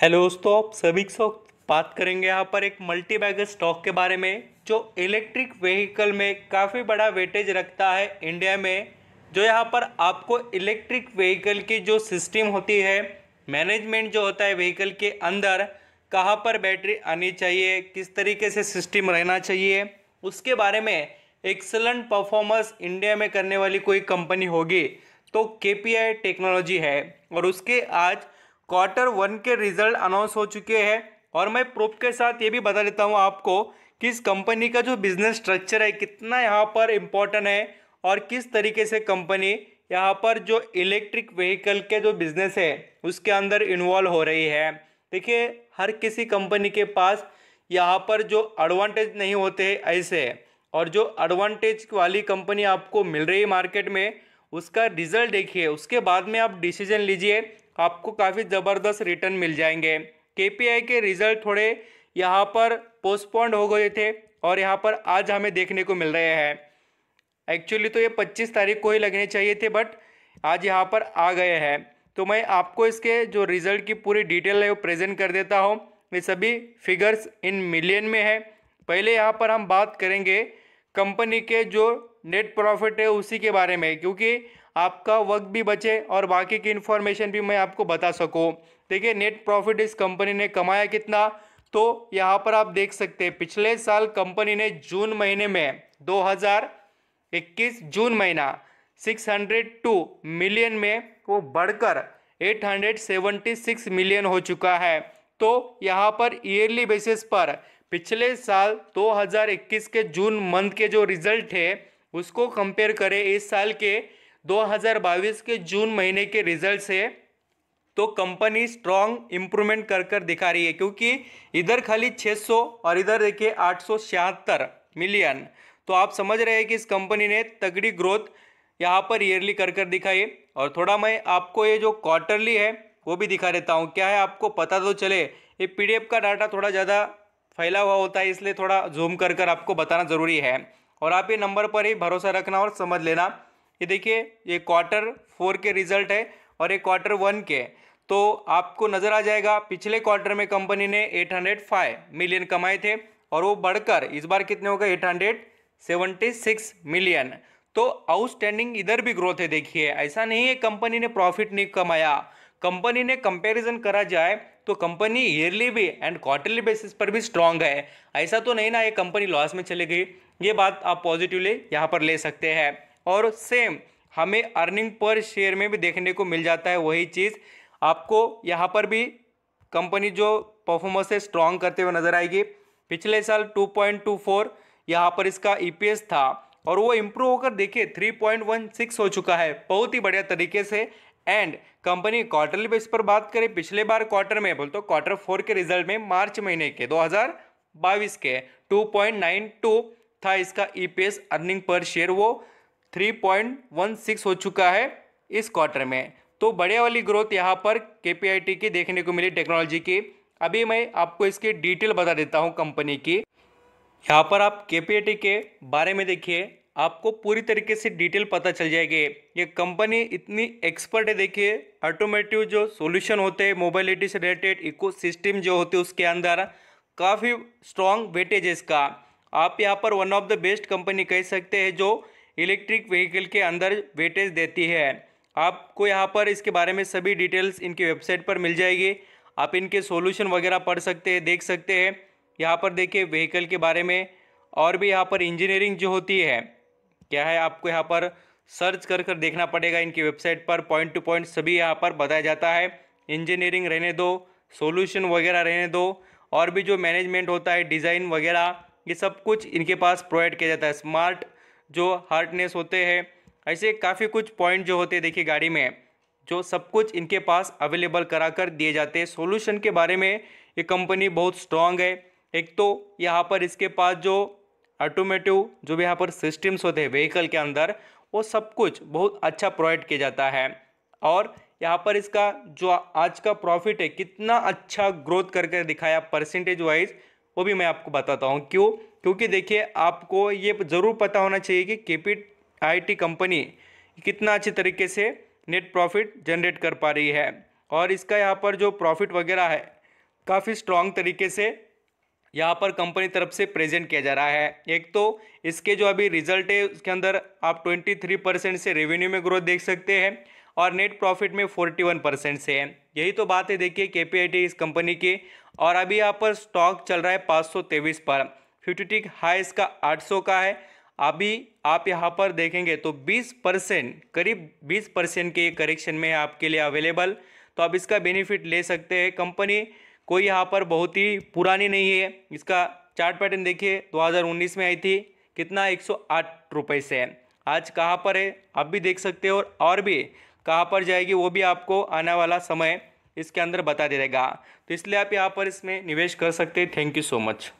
hello दोस्तों आप सभी से बात करेंगे यहाँ पर एक मल्टी बैगर स्टॉक के बारे में जो इलेक्ट्रिक व्हीकल में काफ़ी बड़ा वेटेज रखता है इंडिया में जो यहाँ पर आपको इलेक्ट्रिक व्हीकल की जो सिस्टम होती है मैनेजमेंट जो होता है व्हीकल के अंदर कहाँ पर बैटरी आनी चाहिए किस तरीके से सिस्टम रहना चाहिए उसके बारे में एक्सलेंट परफॉर्मेंस इंडिया में करने वाली कोई कंपनी होगी तो के टेक्नोलॉजी है और उसके आज क्वार्टर वन के रिजल्ट अनाउंस हो चुके हैं और मैं प्रूफ के साथ ये भी बता देता हूँ आपको कि इस कंपनी का जो बिजनेस स्ट्रक्चर है कितना यहाँ पर इम्पोर्टेंट है और किस तरीके से कंपनी यहाँ पर जो इलेक्ट्रिक व्हीकल के जो बिजनेस है उसके अंदर इन्वॉल्व हो रही है देखिए हर किसी कंपनी के पास यहाँ पर जो एडवांटेज नहीं होते ऐसे और जो एडवांटेज वाली कंपनी आपको मिल रही है मार्केट में उसका रिजल्ट देखिए उसके बाद में आप डिसीजन लीजिए आपको काफ़ी ज़बरदस्त रिटर्न मिल जाएंगे के के रिज़ल्ट थोड़े यहाँ पर पोस्टपोन्ड हो गए थे और यहाँ पर आज हमें देखने को मिल रहे हैं एक्चुअली तो ये 25 तारीख को ही लगने चाहिए थे बट आज यहाँ पर आ गए हैं तो मैं आपको इसके जो रिज़ल्ट की पूरी डिटेल है वो प्रेजेंट कर देता हूँ ये सभी फिगर्स इन मिलियन में है पहले यहाँ पर हम बात करेंगे कंपनी के जो नेट प्रॉफिट है उसी के बारे में क्योंकि आपका वक्त भी बचे और बाकी की इन्फॉर्मेशन भी मैं आपको बता सकूँ देखिए नेट प्रॉफिट इस कंपनी ने कमाया कितना तो यहाँ पर आप देख सकते हैं पिछले साल कंपनी ने जून महीने में 2021 जून महीना 602 मिलियन में वो बढ़कर 876 मिलियन हो चुका है तो यहाँ पर ईयरली बेसिस पर पिछले साल 2021 के जून मंथ के जो रिजल्ट है उसको कंपेयर करें इस साल के 2022 के जून महीने के रिजल्ट से तो कंपनी स्ट्रांग इम्प्रूवमेंट कर कर दिखा रही है क्योंकि इधर खाली 600 और इधर देखिए आठ मिलियन तो आप समझ रहे हैं कि इस कंपनी ने तगड़ी ग्रोथ यहाँ पर ईयरली कर कर दिखाई और थोड़ा मैं आपको ये जो क्वार्टरली है वो भी दिखा देता हूँ क्या है आपको पता तो चले ये पी का डाटा थोड़ा ज़्यादा फैला हुआ होता है इसलिए थोड़ा जूम कर कर आपको बताना ज़रूरी है और आप ये नंबर पर ही भरोसा रखना और समझ लेना ये देखिए ये क्वार्टर फोर के रिजल्ट है और ये क्वार्टर वन के तो आपको नज़र आ जाएगा पिछले क्वार्टर में कंपनी ने 805 मिलियन कमाए थे और वो बढ़कर इस बार कितने हो गए 876 मिलियन तो आउटस्टैंडिंग इधर भी ग्रोथ है देखिए ऐसा नहीं है कंपनी ने प्रॉफिट नहीं कमाया कंपनी ने कंपैरिजन करा जाए तो कंपनी ईयरली भी एंड क्वार्टरली बेसिस पर भी स्ट्रांग है ऐसा तो नहीं ना ये कंपनी लॉस में चली गई ये बात आप पॉजिटिवली यहाँ पर ले सकते हैं और सेम हमें अर्निंग पर शेयर में भी देखने को मिल जाता है वही चीज़ आपको यहाँ पर भी कंपनी जो परफॉर्मेंस है स्ट्रॉन्ग करते हुए नजर आएगी पिछले साल 2.24 यहाँ पर इसका ईपीएस e था और वो इम्प्रूव होकर देखिए 3.16 हो चुका है बहुत ही बढ़िया तरीके से एंड कंपनी क्वार्टरली बेस पर बात करें पिछले बार क्वार्टर में बोलते क्वार्टर फोर के रिजल्ट में मार्च महीने के दो के टू था इसका ई अर्निंग पर शेयर वो 3.16 हो चुका है इस क्वार्टर में तो बढ़िया वाली ग्रोथ यहाँ पर के की देखने को मिली टेक्नोलॉजी की अभी मैं आपको इसकी डिटेल बता देता हूँ कंपनी की यहाँ पर आप के के बारे में देखिए आपको पूरी तरीके से डिटेल पता चल जाएगी ये कंपनी इतनी एक्सपर्ट है देखिए ऑटोमेटिव जो सॉल्यूशन होते हैं मोबाइलिटी से रिलेटेड इको सिस्टम जो होते हैं उसके अंदर काफ़ी स्ट्रॉन्ग वेटेज है इसका आप यहाँ पर one of the best company कह सकते हैं जो इलेक्ट्रिक व्हीकल के अंदर वेटेज देती है आपको यहाँ पर इसके बारे में सभी डिटेल्स इनकी वेबसाइट पर मिल जाएगी आप इनके सॉल्यूशन वगैरह पढ़ सकते हैं देख सकते हैं यहाँ पर देखिए व्हीकल के बारे में और भी यहाँ पर इंजीनियरिंग जो होती है क्या है आपको यहाँ पर सर्च कर कर देखना पड़ेगा इनकी वेबसाइट पर पॉइंट टू पॉइंट सभी यहाँ पर बताया जाता है इंजीनियरिंग रहने दो सोल्यूशन वगैरह रहने दो और भी जो मैनेजमेंट होता है डिज़ाइन वगैरह ये सब कुछ इनके पास प्रोवाइड किया जाता है स्मार्ट जो हार्डनेस होते हैं ऐसे काफ़ी कुछ पॉइंट जो होते हैं देखिए गाड़ी में जो सब कुछ इनके पास अवेलेबल करा कर दिए जाते हैं सोल्यूशन के बारे में ये कंपनी बहुत स्ट्रांग है एक तो यहाँ पर इसके पास जो ऑटोमेटिव जो भी यहाँ पर सिस्टम्स होते हैं व्हीकल के अंदर वो सब कुछ बहुत अच्छा प्रोवाइड किया जाता है और यहाँ पर इसका जो आज का प्रॉफिट है कितना अच्छा ग्रोथ करके दिखाया परसेंटेज वाइज वो भी मैं आपको बताता हूँ क्यों क्योंकि देखिए आपको ये ज़रूर पता होना चाहिए कि केपिट आईटी कंपनी कितना अच्छे तरीके से नेट प्रॉफिट जनरेट कर पा रही है और इसका यहाँ पर जो प्रॉफिट वगैरह है काफ़ी स्ट्रॉन्ग तरीके से यहाँ पर कंपनी तरफ से प्रेजेंट किया जा रहा है एक तो इसके जो अभी रिजल्ट है उसके अंदर आप 23 परसेंट से रेवेन्यू में ग्रोथ देख सकते हैं और नेट प्रॉफिट में 41 परसेंट से है यही तो बात है देखिए के इस कंपनी की और अभी यहाँ पर स्टॉक चल रहा है पाँच सौ तेईस पर फिफ्टी टिक हाई इसका आठ सौ का है अभी आप यहाँ पर देखेंगे तो बीस परसेंट करीब बीस परसेंट के करेक्शन में आपके लिए अवेलेबल तो आप इसका बेनिफिट ले सकते हैं कंपनी कोई यहाँ पर बहुत ही पुरानी नहीं है इसका चार्ट पैटर्न देखिए 2019 में आई थी कितना एक सौ से है आज कहाँ पर है आप भी देख सकते हो और, और भी कहाँ पर जाएगी वो भी आपको आने वाला समय इसके अंदर बता दे रहेगा तो इसलिए आप यहाँ पर इसमें निवेश कर सकते हैं थैंक यू सो मच